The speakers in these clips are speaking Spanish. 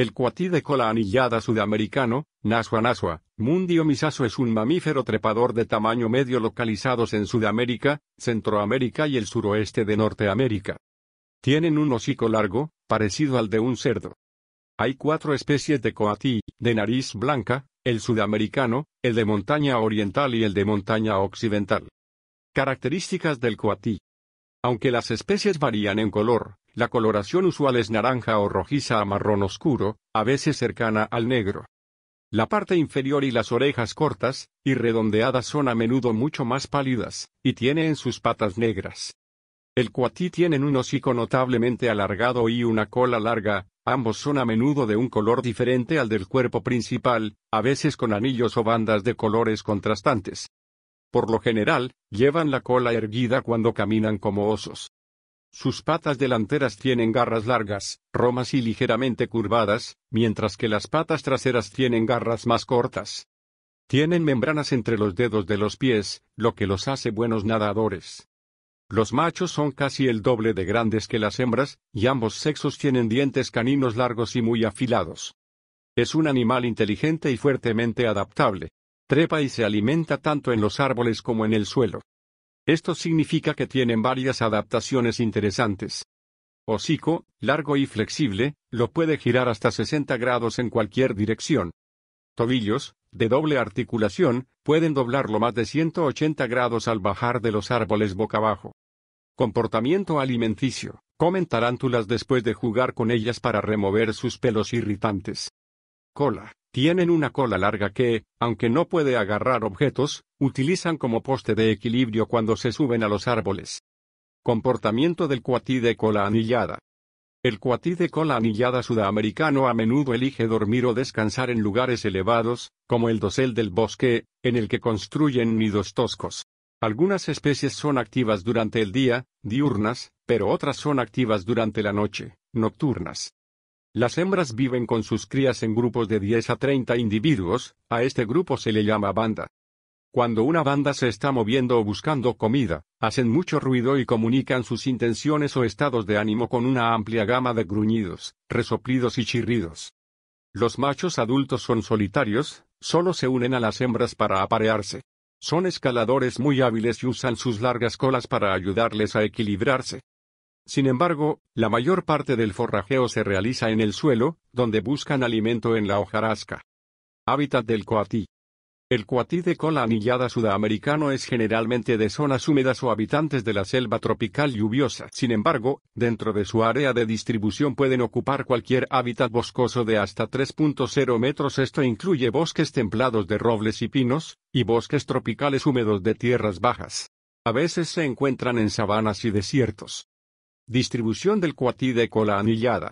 El coatí de cola anillada sudamericano, Nasua nasua, mundio misaso es un mamífero trepador de tamaño medio localizados en Sudamérica, Centroamérica y el suroeste de Norteamérica. Tienen un hocico largo, parecido al de un cerdo. Hay cuatro especies de coatí, de nariz blanca, el sudamericano, el de montaña oriental y el de montaña occidental. Características del coatí. Aunque las especies varían en color, la coloración usual es naranja o rojiza a marrón oscuro, a veces cercana al negro. La parte inferior y las orejas cortas y redondeadas son a menudo mucho más pálidas, y tiene en sus patas negras. El cuatí tienen un hocico notablemente alargado y una cola larga, ambos son a menudo de un color diferente al del cuerpo principal, a veces con anillos o bandas de colores contrastantes. Por lo general, llevan la cola erguida cuando caminan como osos. Sus patas delanteras tienen garras largas, romas y ligeramente curvadas, mientras que las patas traseras tienen garras más cortas. Tienen membranas entre los dedos de los pies, lo que los hace buenos nadadores. Los machos son casi el doble de grandes que las hembras, y ambos sexos tienen dientes caninos largos y muy afilados. Es un animal inteligente y fuertemente adaptable. Trepa y se alimenta tanto en los árboles como en el suelo. Esto significa que tienen varias adaptaciones interesantes. Hocico, largo y flexible, lo puede girar hasta 60 grados en cualquier dirección. Tobillos, de doble articulación, pueden doblarlo más de 180 grados al bajar de los árboles boca abajo. Comportamiento alimenticio. Comen tarántulas después de jugar con ellas para remover sus pelos irritantes. Cola. Tienen una cola larga que, aunque no puede agarrar objetos, utilizan como poste de equilibrio cuando se suben a los árboles. Comportamiento del cuatí de cola anillada. El cuatí de cola anillada sudamericano a menudo elige dormir o descansar en lugares elevados, como el dosel del bosque, en el que construyen nidos toscos. Algunas especies son activas durante el día, diurnas, pero otras son activas durante la noche, nocturnas. Las hembras viven con sus crías en grupos de 10 a 30 individuos, a este grupo se le llama banda. Cuando una banda se está moviendo o buscando comida, hacen mucho ruido y comunican sus intenciones o estados de ánimo con una amplia gama de gruñidos, resoplidos y chirridos. Los machos adultos son solitarios, solo se unen a las hembras para aparearse. Son escaladores muy hábiles y usan sus largas colas para ayudarles a equilibrarse. Sin embargo, la mayor parte del forrajeo se realiza en el suelo, donde buscan alimento en la hojarasca. Hábitat del coatí. El cuatí de cola anillada sudamericano es generalmente de zonas húmedas o habitantes de la selva tropical lluviosa. Sin embargo, dentro de su área de distribución pueden ocupar cualquier hábitat boscoso de hasta 3.0 metros. Esto incluye bosques templados de robles y pinos, y bosques tropicales húmedos de tierras bajas. A veces se encuentran en sabanas y desiertos. Distribución del cuatí de cola anillada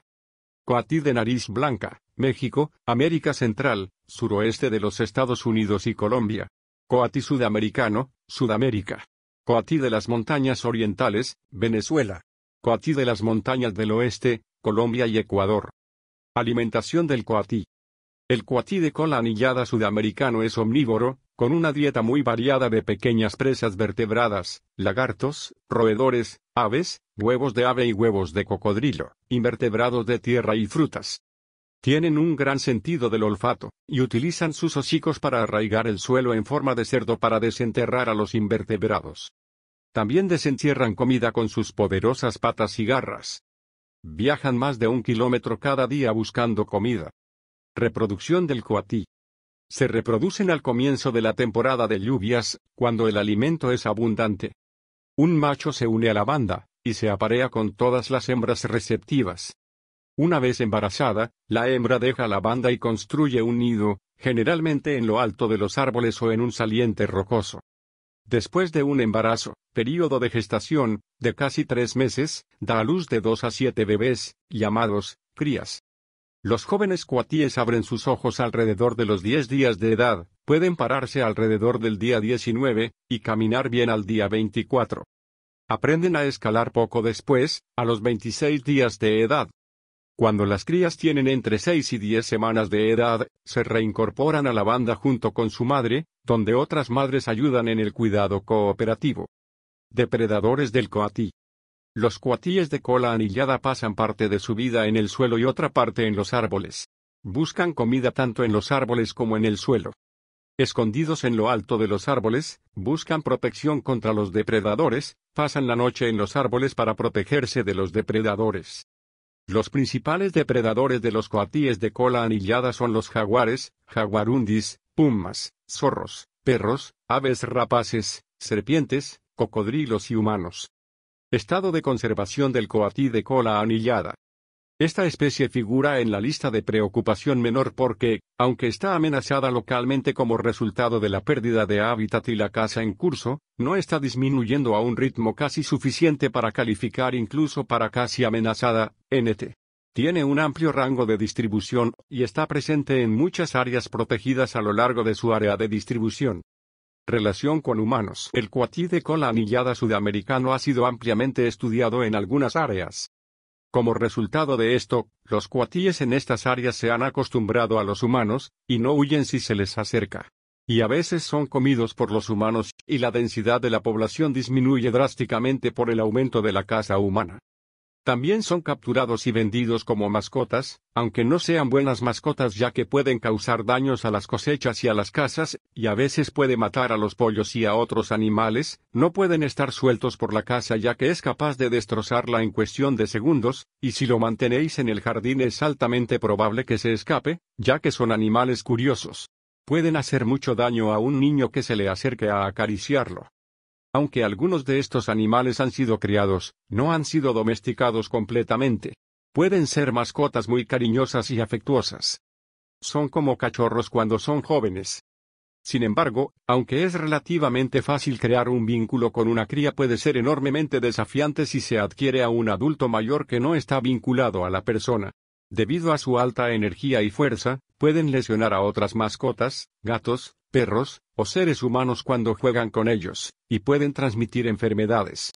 coatí de nariz blanca, México, América Central, suroeste de los Estados Unidos y Colombia. Coati sudamericano, Sudamérica. Coati de las montañas orientales, Venezuela. Coati de las montañas del oeste, Colombia y Ecuador. Alimentación del coatí. El coati de cola anillada sudamericano es omnívoro, con una dieta muy variada de pequeñas presas vertebradas, lagartos, roedores, aves, huevos de ave y huevos de cocodrilo, invertebrados de tierra y frutas. Tienen un gran sentido del olfato, y utilizan sus hocicos para arraigar el suelo en forma de cerdo para desenterrar a los invertebrados. También desentierran comida con sus poderosas patas y garras. Viajan más de un kilómetro cada día buscando comida. Reproducción del coatí. Se reproducen al comienzo de la temporada de lluvias, cuando el alimento es abundante. Un macho se une a la banda, y se aparea con todas las hembras receptivas. Una vez embarazada, la hembra deja la banda y construye un nido, generalmente en lo alto de los árboles o en un saliente rocoso. Después de un embarazo, período de gestación, de casi tres meses, da a luz de dos a siete bebés, llamados crías. Los jóvenes coatíes abren sus ojos alrededor de los 10 días de edad, pueden pararse alrededor del día 19, y caminar bien al día 24. Aprenden a escalar poco después, a los 26 días de edad. Cuando las crías tienen entre 6 y 10 semanas de edad, se reincorporan a la banda junto con su madre, donde otras madres ayudan en el cuidado cooperativo. Depredadores del coatí. Los coatíes de cola anillada pasan parte de su vida en el suelo y otra parte en los árboles. Buscan comida tanto en los árboles como en el suelo. Escondidos en lo alto de los árboles, buscan protección contra los depredadores, pasan la noche en los árboles para protegerse de los depredadores. Los principales depredadores de los coatíes de cola anillada son los jaguares, jaguarundis, pumas, zorros, perros, aves rapaces, serpientes, cocodrilos y humanos. Estado de conservación del coatí de cola anillada. Esta especie figura en la lista de preocupación menor porque, aunque está amenazada localmente como resultado de la pérdida de hábitat y la caza en curso, no está disminuyendo a un ritmo casi suficiente para calificar incluso para casi amenazada, NT. Tiene un amplio rango de distribución y está presente en muchas áreas protegidas a lo largo de su área de distribución. Relación con humanos. El cuatí de cola anillada sudamericano ha sido ampliamente estudiado en algunas áreas. Como resultado de esto, los cuatíes en estas áreas se han acostumbrado a los humanos, y no huyen si se les acerca. Y a veces son comidos por los humanos, y la densidad de la población disminuye drásticamente por el aumento de la caza humana. También son capturados y vendidos como mascotas, aunque no sean buenas mascotas ya que pueden causar daños a las cosechas y a las casas, y a veces puede matar a los pollos y a otros animales, no pueden estar sueltos por la casa ya que es capaz de destrozarla en cuestión de segundos, y si lo mantenéis en el jardín es altamente probable que se escape, ya que son animales curiosos. Pueden hacer mucho daño a un niño que se le acerque a acariciarlo. Aunque algunos de estos animales han sido criados, no han sido domesticados completamente. Pueden ser mascotas muy cariñosas y afectuosas. Son como cachorros cuando son jóvenes. Sin embargo, aunque es relativamente fácil crear un vínculo con una cría puede ser enormemente desafiante si se adquiere a un adulto mayor que no está vinculado a la persona. Debido a su alta energía y fuerza, pueden lesionar a otras mascotas, gatos, perros, o seres humanos cuando juegan con ellos, y pueden transmitir enfermedades.